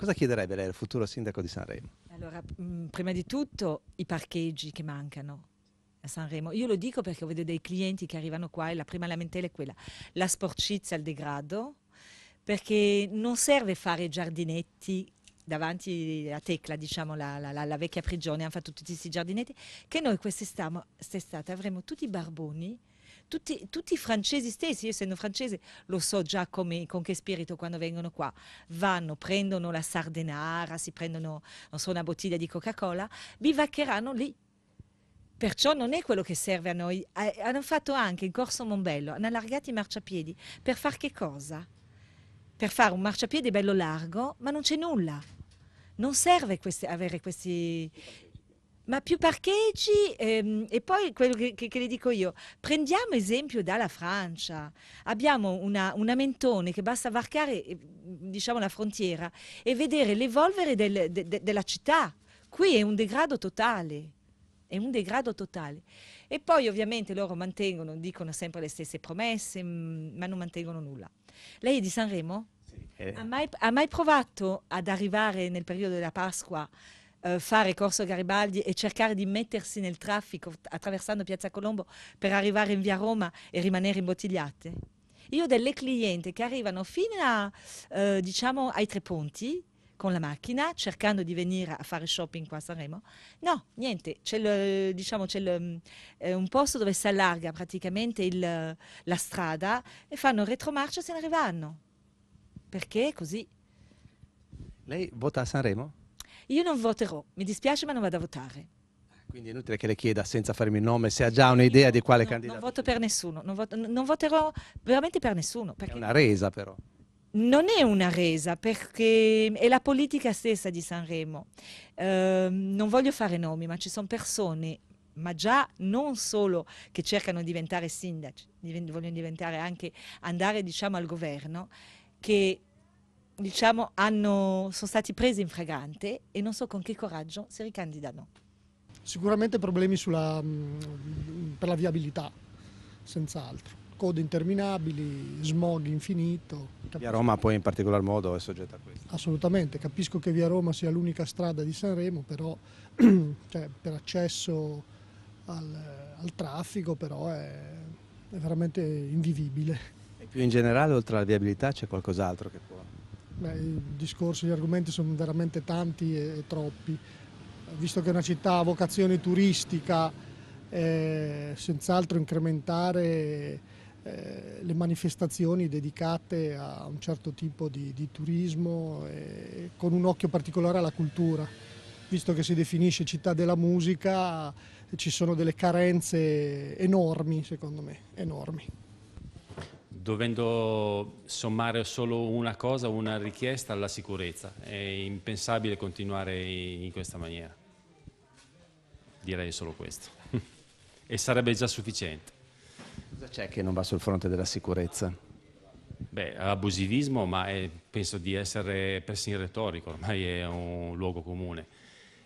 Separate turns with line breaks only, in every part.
Cosa chiederebbe lei al futuro sindaco di Sanremo? Allora,
mh, mm, prima di tutto i parcheggi che mancano a Sanremo. Io lo dico perché vedo dei clienti che arrivano qua e la prima lamentela è quella, la sporcizia, il degrado, perché non serve fare giardinetti davanti a Tecla, diciamo la, la, la vecchia prigione, hanno fatto tutti questi giardinetti, che noi quest'estate avremo tutti i barboni tutti, tutti, i francesi stessi, io essendo francese lo so già come, con che spirito quando vengono qua, vanno, prendono la sardenara, si prendono so, una bottiglia di Coca-Cola, bivaccheranno lì. Perciò non è quello che serve a noi. Hanno fatto anche in Corso Mombello, hanno allargato i marciapiedi. Per far che cosa? Per fare un marciapiede bello largo, ma non c'è nulla. Non serve questi, avere questi ma più parcheggi ehm, e poi quello che, che, che, le dico io, prendiamo esempio dalla Francia, abbiamo una, una mentone che basta varcare eh, diciamo, la frontiera e vedere l'evolvere del, de, de, della città, qui è un degrado totale è un degrado totale. E poi ovviamente loro mantengono, dicono sempre le stesse promesse, mm, ma non mantengono nulla. Lei è di Sanremo? Sì. Eh. Ha, mai, ha mai provato ad arrivare nel periodo della Pasqua eh, fare Corso Garibaldi e cercare di mettersi nel traffico attraversando Piazza Colombo per arrivare in via Roma e rimanere imbottigliate? Io ho delle clienti che arrivano fino a, eh, diciamo, ai tre ponti con la macchina cercando di venire a fare shopping qua a Sanremo. No, niente, c'è, eh, diciamo, mm, un posto dove si allarga praticamente il, la strada e fanno retromarcia se ne arrivano. Perché è così?
Lei vota a Sanremo?
Io non voterò, mi dispiace ma non vado a votare.
Quindi è inutile che le chieda senza farmi il nome se ha già un'idea di quale no, candidato. Non
voto per nessuno, non, voto, non voterò veramente per nessuno. È una
resa però.
Non è una resa perché è la politica stessa di Sanremo. Eh, non voglio fare nomi, ma ci sono persone, ma già non solo che cercano di diventare sindaci, vogliono diventare anche andare diciamo al governo, che diciamo, hanno, sono stati presi in fragante e non so con che coraggio si ricandidano.
Sicuramente problemi sulla, mm, per la viabilità, senz'altro. Code interminabili, smog infinito. Capisco. Via Roma
poi in particolar modo è soggetta a questo.
Assolutamente, capisco che Via Roma sia l'unica strada di Sanremo, però cioè, per accesso al, al traffico però è, è veramente invivibile.
E più in generale, oltre alla viabilità, c'è qualcos'altro che può
Beh, I discorsi, gli argomenti sono veramente tanti e, e troppi. Visto che è una città a vocazione turistica, eh, senz'altro incrementare eh, le manifestazioni dedicate a un certo tipo di, di turismo eh, con un occhio particolare alla cultura. Visto che si definisce città della musica, ci sono delle carenze enormi, secondo me, enormi
dovendo sommare solo una cosa, una richiesta alla sicurezza. È impensabile continuare in questa maniera. Direi solo questo. e sarebbe già sufficiente.
Cosa c'è che non va
sul fronte della sicurezza? Beh, abusivismo, ma è, penso di essere persino retorico, ormai è un luogo comune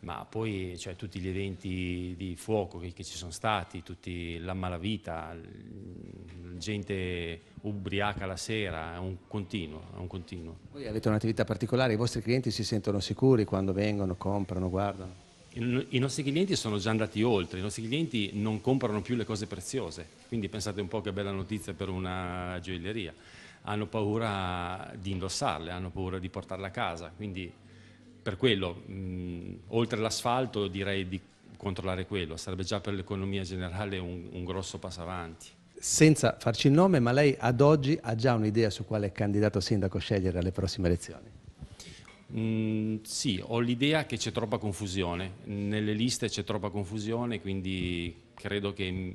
ma poi cioè, tutti gli eventi di fuoco che, che ci sono stati, tutti, la malavita, gente ubriaca la sera, è un continuo, è un continuo.
Voi avete un'attività particolare, i vostri clienti si sentono sicuri quando vengono, comprano, guardano?
I nostri clienti sono già andati oltre, i nostri clienti non comprano più le cose preziose, quindi pensate un po' che bella notizia per una gioielleria, hanno paura di indossarle, hanno paura di portarle a casa, quindi per quello, mh, oltre l'asfalto direi di controllare quello, sarebbe già per l'economia generale un, un grosso passo avanti
senza farci il nome, ma lei ad oggi ha già un'idea su quale candidato sindaco scegliere alle prossime elezioni?
Mm, sì, ho l'idea che c'è troppa confusione, nelle liste c'è troppa confusione, quindi credo che mm,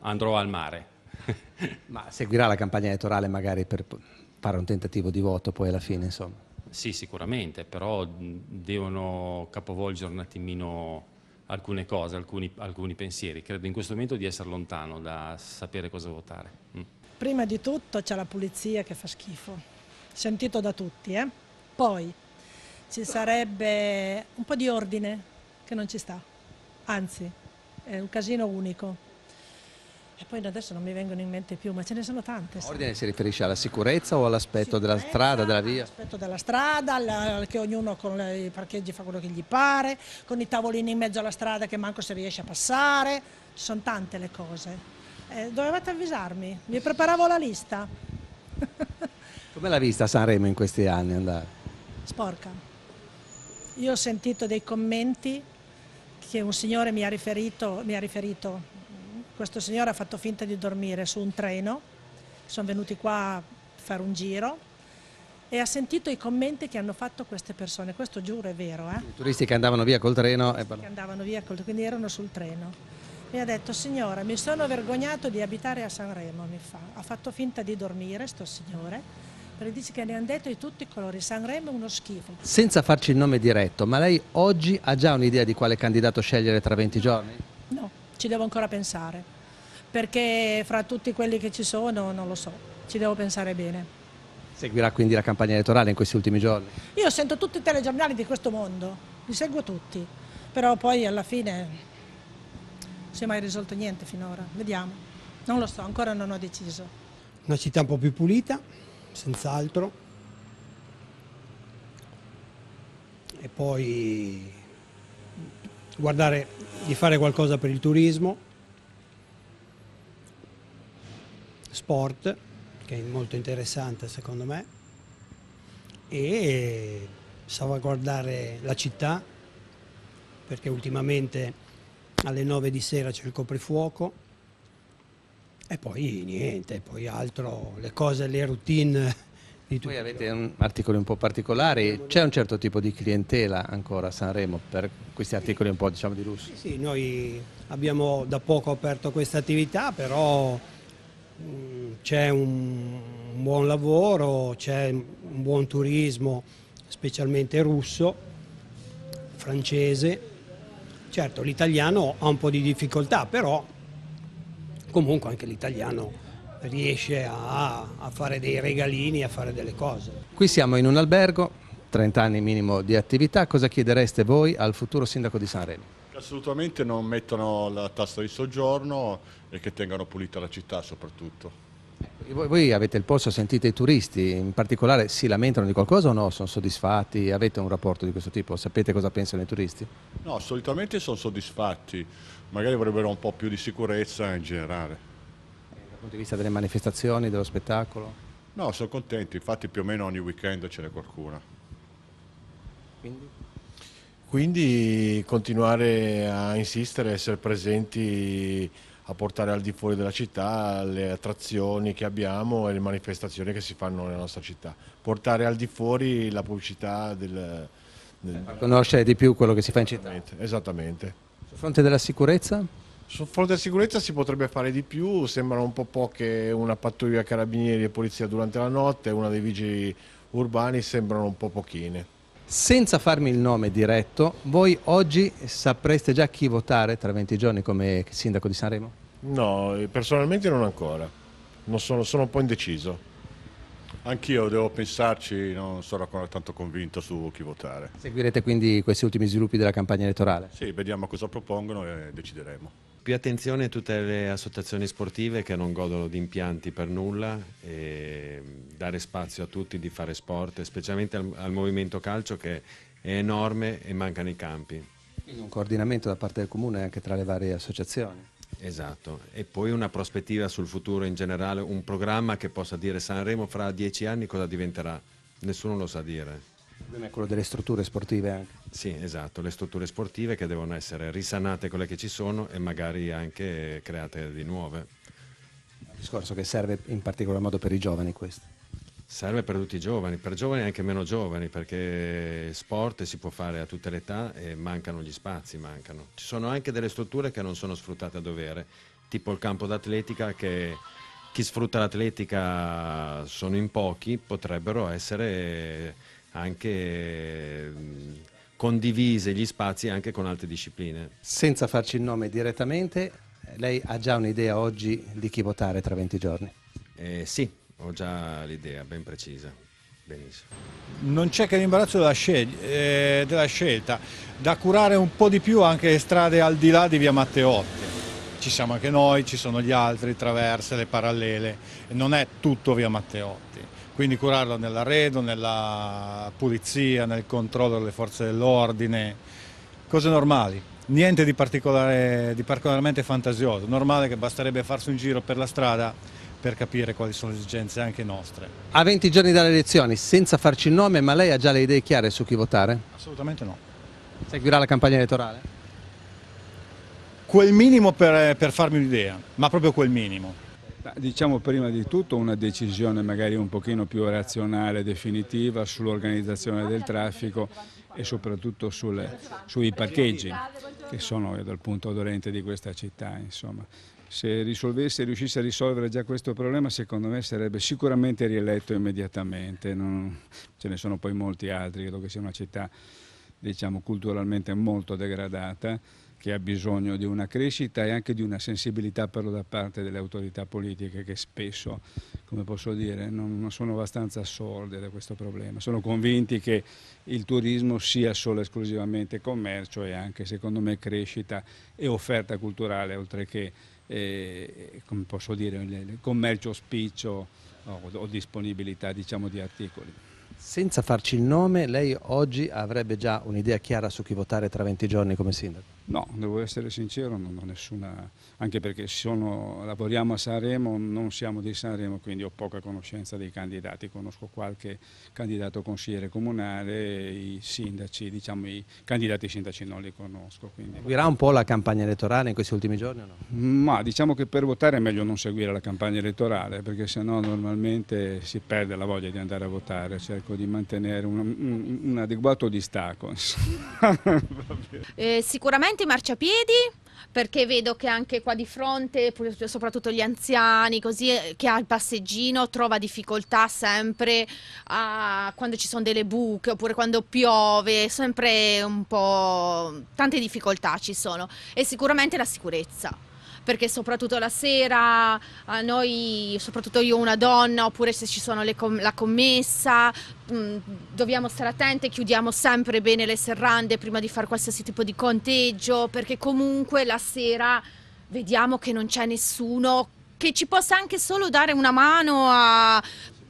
andrò al mare.
ma seguirà la campagna elettorale magari per fare un tentativo di voto poi alla fine, insomma?
Sì, sicuramente, però devono capovolgere un attimino alcune cose, alcuni, alcuni pensieri. Credo in questo momento di essere lontano da sapere cosa votare. Mm.
Prima di tutto c'è la pulizia che fa schifo, sentito da tutti. Eh? Poi ci sarebbe un po' di ordine che non ci sta, anzi è un casino unico. E poi adesso non mi vengono in mente più, ma ce ne sono tante. Ordine
si riferisce alla sicurezza o all'aspetto della strada, della via?
All'aspetto della strada, al, che ognuno con i parcheggi fa quello che gli pare, con i tavolini in mezzo alla strada che manco si riesce a passare, ci sono tante le cose. Eh, dovevate avvisarmi, mi preparavo la lista.
Come l'ha vista Sanremo in questi anni andare?
Sporca. Io ho sentito dei commenti che un signore mi ha riferito, mi ha riferito questo signore ha fatto finta di dormire su un treno, sono venuti qua a fare un giro e ha sentito i commenti che hanno fatto queste persone, questo giuro è vero. Eh? I
turisti che andavano via col treno. E... Che
andavano via, col, quindi erano sul treno. Mi ha detto, signora, mi sono vergognato di abitare a Sanremo, mi fa. Ha fatto finta di dormire, sto signore, perché dice che ne hanno detto di tutti i colori. Sanremo è uno schifo.
Senza farci il nome diretto, ma lei oggi ha già un'idea di quale candidato scegliere tra 20 giorni?
ci devo ancora pensare, perché fra tutti quelli che ci sono non lo so, ci devo pensare bene.
Seguirà quindi la campagna elettorale in questi ultimi giorni?
Io sento tutti i telegiornali di questo mondo, li seguo tutti, però poi alla fine non si è mai risolto niente finora, vediamo, non lo so, ancora non ho deciso.
Una città un po' più pulita, senz'altro, e poi guardare di fare qualcosa per il turismo, sport, che è molto interessante secondo me, e salvaguardare la città, perché ultimamente alle 9 di sera c'è il coprifuoco, e poi niente, poi altro, le cose, le routine voi
avete diciamo. un articoli un po' particolari, c'è un certo tipo di clientela ancora a Sanremo per questi articoli un po' diciamo, di lusso?
Sì, noi abbiamo da poco aperto questa attività, però mm, c'è un buon lavoro, c'è un buon turismo, specialmente russo, francese. Certo, l'italiano ha un po' di difficoltà, però comunque anche l'italiano riesce a, a fare dei regalini, a fare delle cose.
Qui siamo in un albergo, 30 anni minimo di attività, cosa chiedereste voi al futuro sindaco di Sanremo?
Assolutamente non mettono la tassa di soggiorno e che tengano pulita la città soprattutto.
Eh, voi avete il polso, sentite i turisti, in particolare si lamentano di qualcosa o no? Sono soddisfatti? Avete un rapporto di questo tipo? Sapete cosa pensano i turisti?
No, solitamente sono soddisfatti, magari vorrebbero un po' più di sicurezza in generale
dal punto di vista delle manifestazioni, dello spettacolo?
No, sono contento, infatti più o meno ogni weekend ce n'è qualcuna. Quindi? Quindi continuare a insistere, essere presenti a portare al di fuori della città le attrazioni che abbiamo e le manifestazioni che si fanno nella nostra città. Portare al di fuori la pubblicità del... del...
Conoscere di più quello che si fa in città.
Esattamente. Sul fronte della sicurezza? Sul fronte della sicurezza si potrebbe fare di più, sembrano un po' poche una pattuglia carabinieri e polizia durante la notte, una dei vigili urbani sembrano un po' pochine.
Senza farmi il nome diretto, voi oggi sapreste già chi votare tra 20 giorni come sindaco di Sanremo?
No, eh, personalmente non ancora, non sono, sono, un po' indeciso. Anch'io devo pensarci, non sono ancora tanto convinto su chi votare. Seguirete quindi questi ultimi sviluppi della campagna elettorale? Sì, vediamo cosa propongono e decideremo più attenzione a tutte le associazioni sportive che non godono di impianti per nulla e dare spazio a tutti di fare sport, specialmente al, al movimento calcio che è enorme e mancano i campi.
Quindi un coordinamento da parte del comune anche tra le varie associazioni.
Esatto, e poi una prospettiva sul futuro in generale, un programma che possa dire Sanremo fra dieci anni cosa diventerà, nessuno lo sa dire. Il problema è quello delle strutture sportive anche. Sì, esatto, le strutture sportive che devono essere risanate quelle che ci sono e magari anche create di nuove.
Un discorso che serve in particolar modo per i giovani questo.
Serve per tutti i giovani, per giovani e anche meno giovani, perché sport si può fare a tutte le età e mancano gli spazi, mancano. Ci sono anche delle strutture che non sono sfruttate a dovere, tipo il campo d'atletica che chi sfrutta l'atletica sono in pochi, potrebbero essere anche condivise gli spazi anche con altre discipline. Senza farci il nome direttamente, lei ha già un'idea oggi
di chi votare tra 20 giorni?
Eh, sì, ho già l'idea ben precisa. Benissimo. Non c'è che l'imbarazzo della, sceg eh, della scelta, da curare un po' di più anche le strade al di là di via Matteotti ci siamo anche noi, ci sono gli altri, traverse, le parallele, non è tutto via Matteotti quindi curarlo nell'arredo, nella pulizia, nel controllo delle forze dell'ordine, cose normali, niente di, particolare, di particolarmente fantasioso, normale che basterebbe farsi un giro per la strada per capire quali sono le esigenze anche nostre.
A 20 giorni dalle elezioni, senza farci il nome, ma lei ha già le idee chiare su chi votare? Assolutamente no. Seguirà la campagna
elettorale? Quel minimo per, per farmi un'idea, ma proprio quel minimo. Diciamo prima di tutto una decisione magari un pochino più razionale, definitiva sull'organizzazione del traffico e soprattutto sul, sui parcheggi che sono eh, dal punto dolente di questa città. Insomma. Se risolvesse, riuscisse a risolvere già questo problema secondo me sarebbe sicuramente rieletto immediatamente, non, ce ne sono poi molti altri, credo che sia una città diciamo, culturalmente molto degradata che ha bisogno di una crescita e anche di una sensibilità però da parte delle autorità politiche che spesso, come posso dire, non, non sono abbastanza assorde da questo problema. Sono convinti che il turismo sia solo e esclusivamente commercio e anche, secondo me, crescita e offerta culturale, oltre che, eh, come posso dire, commercio spiccio o, o disponibilità diciamo, di articoli.
Senza farci il nome, lei oggi avrebbe già un'idea chiara su chi votare tra 20 giorni come sindaco?
No, devo essere sincero, non ho nessuna, anche perché sono, lavoriamo a Sanremo, non siamo di Sanremo, quindi ho poca conoscenza dei candidati, conosco qualche candidato consigliere comunale, i sindaci, diciamo i candidati sindaci non li conosco. Quindi.
Seguirà un po' la campagna elettorale in questi ultimi giorni o
no? Ma diciamo che per votare è meglio non seguire la campagna elettorale, perché sennò normalmente si perde la voglia di andare a votare, cerco di mantenere un, un, un adeguato distacco.
eh, sicuramente tanti marciapiedi? Perché vedo che anche qua di fronte, soprattutto gli anziani, così eh, che ha il passeggino, trova difficoltà sempre a, quando ci sono delle buche oppure quando piove, sempre un po' tante difficoltà ci sono e sicuramente la sicurezza perché soprattutto la sera a eh, noi, soprattutto io una donna, oppure se ci sono com la commessa, mh, mm, dobbiamo stare attenti, chiudiamo sempre bene le serrande prima di fare qualsiasi tipo di conteggio, perché comunque la sera vediamo che non c'è nessuno che ci possa anche solo dare una mano a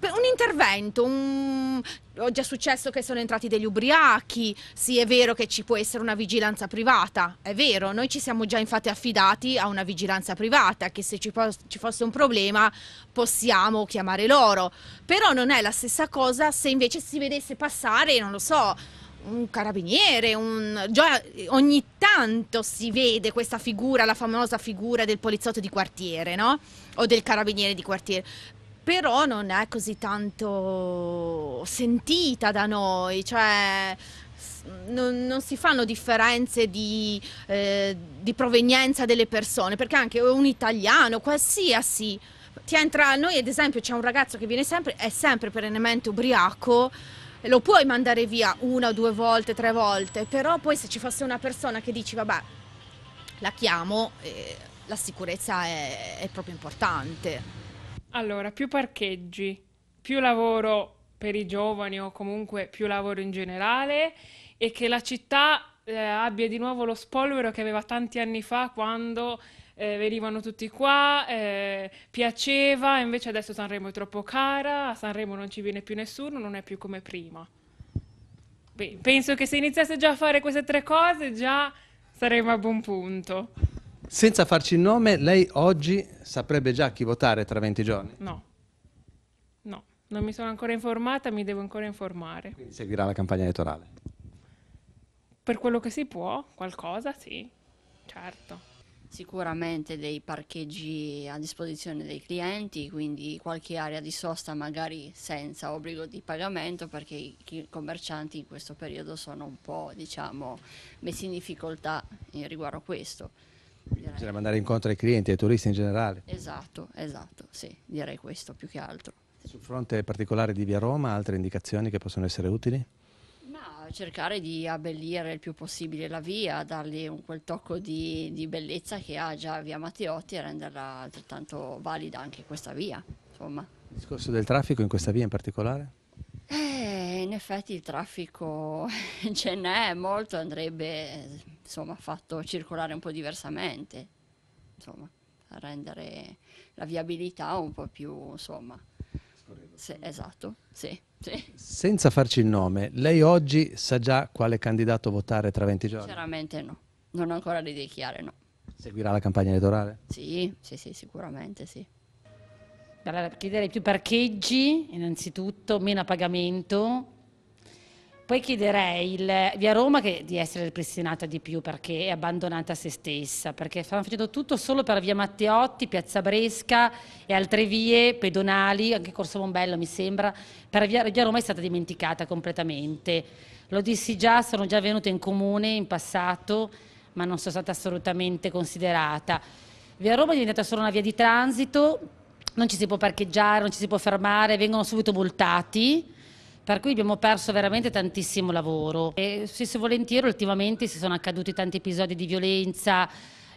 un intervento, un... ho già successo che sono entrati degli ubriachi, sì è vero che ci può essere una vigilanza privata, è vero, noi ci siamo già infatti affidati a una vigilanza privata che se ci, ci fosse un problema possiamo chiamare loro, però non è la stessa cosa se invece si vedesse passare, non lo so, un carabiniere, un... Già, ogni tanto si vede questa figura, la famosa figura del poliziotto di quartiere, no? O del carabiniere di quartiere però non è così tanto sentita da noi, cioè non, non, si fanno differenze di, eh, di, provenienza delle persone, perché anche un italiano, qualsiasi, ti entra a noi, ad esempio c'è un ragazzo che viene sempre, è sempre perennemente ubriaco, lo puoi mandare via una, due volte, tre volte, però poi se ci fosse una persona che dici vabbè, la chiamo, eh, la sicurezza è, è proprio importante.
Allora, più parcheggi, più lavoro per i giovani o comunque più lavoro in generale e che la città eh, abbia di nuovo lo spolvero che aveva tanti anni fa quando eh, venivano tutti qua, eh, piaceva, invece adesso Sanremo è troppo cara, a Sanremo non ci viene più nessuno, non è più come prima. Beh, penso che se iniziasse già a fare queste tre cose già saremmo a buon punto.
Senza farci il nome, lei oggi saprebbe già chi votare tra 20 giorni?
No. No, non mi sono ancora informata, mi devo
ancora informare. Quindi
seguirà la campagna elettorale?
Per quello che si può, qualcosa sì, certo. Sicuramente dei parcheggi a disposizione dei clienti, quindi qualche area di sosta magari senza obbligo di pagamento perché i commercianti in questo periodo sono un po' diciamo messi in difficoltà riguardo a questo. Bisogna
mandare incontro ai clienti, ai turisti in generale.
Esatto, esatto, sì, direi questo più che altro.
Sul fronte particolare di Via Roma, altre indicazioni che possono essere utili?
cercare di abbellire il più possibile la via, dargli un, quel tocco di, di, bellezza che ha già via Matteotti e renderla altrettanto valida anche questa via. Insomma. Il
discorso del traffico in questa via in particolare?
Eh, in effetti il traffico ce n'è molto, andrebbe insomma, fatto circolare un po' diversamente, insomma, a rendere la viabilità un po' più, insomma, sì, esatto, sì, sì.
Senza farci il nome, lei oggi sa già quale candidato votare tra 20 giorni?
Sinceramente no, non ho ancora le idee chiare, no. Seguirà
la campagna elettorale?
Sì, sì, sì, sicuramente sì. Allora, chiederei più parcheggi, innanzitutto, meno a pagamento,
poi chiederei il, via Roma che, di essere ripristinata di più perché è abbandonata a se stessa, perché stanno facendo tutto solo per via Matteotti, Piazza Bresca e altre vie pedonali, anche Corso Mombello mi sembra, per via, via Roma è stata dimenticata completamente. Lo dissi già, sono già venuta in comune in passato, ma non sono stata assolutamente considerata. Via Roma è diventata solo una via di transito, non ci si può parcheggiare, non ci si può fermare, vengono subito multati per cui abbiamo perso veramente tantissimo lavoro e spesso e volentieri ultimamente si sono accaduti tanti episodi di violenza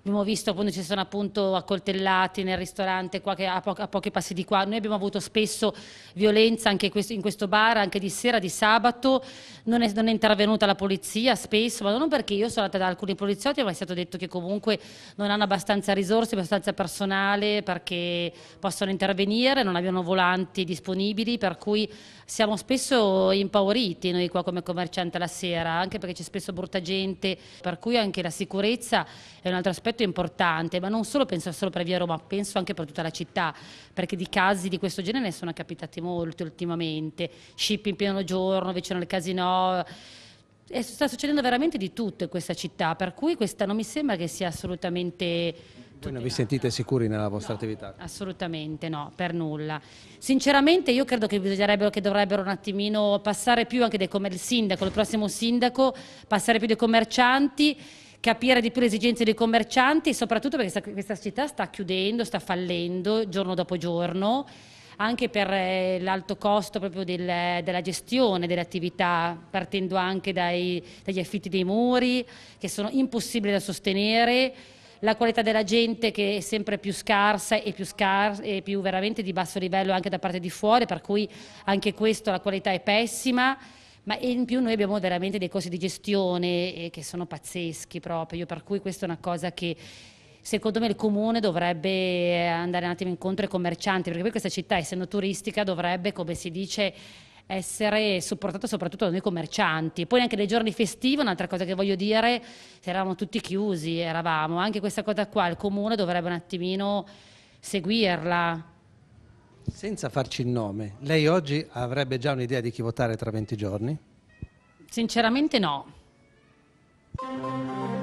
abbiamo visto quando ci sono appunto accoltellati nel ristorante qua, a, po a, pochi passi di qua, noi abbiamo avuto spesso violenza anche in questo bar, anche di sera, di sabato, non è, non è intervenuta la polizia spesso, ma non perché io sono andata da alcuni poliziotti, ma è stato detto che comunque non hanno abbastanza risorse, abbastanza personale perché possono intervenire, non abbiano volanti disponibili, per cui siamo spesso impauriti noi qua come commercianti la sera, anche perché c'è spesso brutta gente, per cui anche la sicurezza è un altro aspetto aspetto importante, ma non solo penso solo per Via Roma, penso anche per tutta la città, perché di casi di questo genere ne sono capitati molti ultimamente, ship in pieno giorno, vicino al casino, e eh, sta succedendo veramente di tutto in questa città, per cui questa non mi sembra che sia assolutamente...
Voi non vi sentite sicuri nella vostra no, attività?
Assolutamente no, per nulla. Sinceramente io credo che bisognerebbero, che dovrebbero un attimino passare più anche dei commercianti, il il prossimo sindaco, passare più dei commercianti capire di più le esigenze dei commercianti, soprattutto perché questa città sta chiudendo, sta fallendo giorno dopo giorno, anche per eh, l'alto costo proprio del, della gestione delle attività, partendo anche dai, dagli affitti dei muri, che sono impossibili da sostenere, la qualità della gente che è sempre più scarsa e più, scarsa, e più veramente di basso livello anche da parte di fuori, per cui anche questo la qualità è pessima ma in più noi abbiamo veramente dei corsi di gestione eh, che sono pazzeschi proprio, per cui questa è una cosa che secondo me il comune dovrebbe eh, andare un attimo incontro ai commercianti, perché poi questa città essendo turistica dovrebbe, come si dice, essere supportata soprattutto da noi commercianti. Poi anche nei giorni festivi, un'altra cosa che voglio dire, eravamo tutti chiusi, eravamo, anche questa cosa qua il comune dovrebbe un attimino seguirla,
senza farci il nome, lei oggi avrebbe già un'idea di chi votare tra 20 giorni?
Sinceramente no.